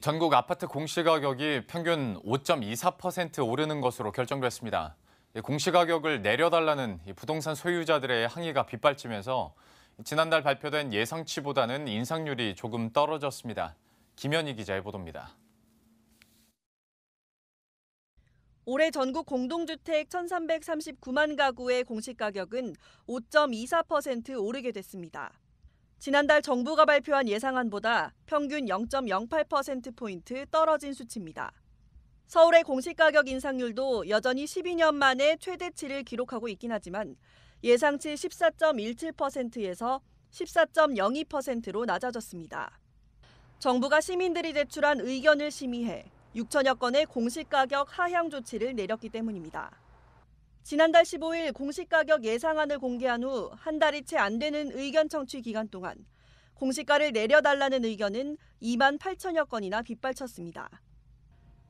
전국 아파트 공시가격이 평균 5.24% 오르는 것으로 결정됐습니다. 공시가격을 내려달라는 부동산 소유자들의 항의가 빗발치면서 지난달 발표된 예상치보다는 인상률이 조금 떨어졌습니다. 김현희 기자의 보도입니다. 올해 전국 공동주택 1,339만 가구의 공시가격은 5.24% 오르게 됐습니다. 지난달 정부가 발표한 예상안보다 평균 0.08%포인트 떨어진 수치입니다. 서울의 공시가격 인상률도 여전히 12년 만에 최대치를 기록하고 있긴 하지만 예상치 14.17%에서 14.02%로 낮아졌습니다. 정부가 시민들이 제출한 의견을 심의해 6천여 건의 공시가격 하향 조치를 내렸기 때문입니다. 지난달 15일 공시가격 예상안을 공개한 후 한 달이 채 안 되는 의견 청취 기간 동안 공시가를 내려달라는 의견은 2만 8천여 건이나 빗발쳤습니다.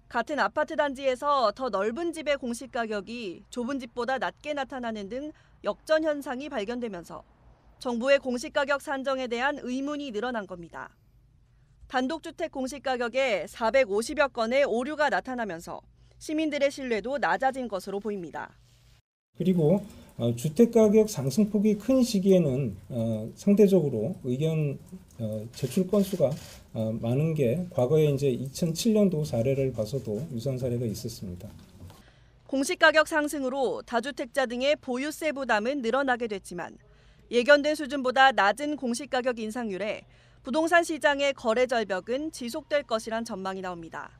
같은 아파트 단지에서 더 넓은 집의 공시가격이 좁은 집보다 낮게 나타나는 등 역전 현상이 발견되면서 정부의 공시가격 산정에 대한 의문이 늘어난 겁니다. 단독주택 공시가격에 450여 건의 오류가 나타나면서 시민들의 신뢰도 낮아진 것으로 보입니다. 그리고 어, 주택가격 상승폭이 큰 시기에는 어, 상대적으로 의견 어, 제출 건수가 많은 게 과거에 이제 2007년도 사례를 봐서도 유사한 사례가 있었습니다. 공시가격 상승으로 다주택자 등의 보유세 부담은 늘어나게 됐지만 예견된 수준보다 낮은 공시가격 인상률에 부동산 시장의 거래 절벽은 지속될 것이란 전망이 나옵니다.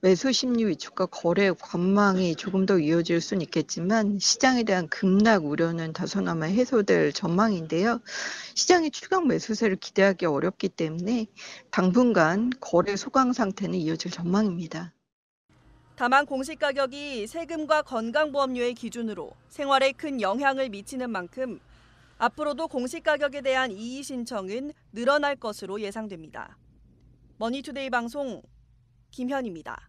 매수심리 위축과 거래 관망이 조금 더 이어질 수는 있겠지만 시장에 대한 급락 우려는 다소나마 해소될 전망인데요. 시장이 추격 매수세를 기대하기 어렵기 때문에 당분간 거래 소강 상태는 이어질 전망입니다. 다만 공시가격이 세금과 건강보험료의 기준으로 생활에 큰 영향을 미치는 만큼 앞으로도 공시가격에 대한 이의 신청은 늘어날 것으로 예상됩니다. 머니투데이 방송 김현입니다.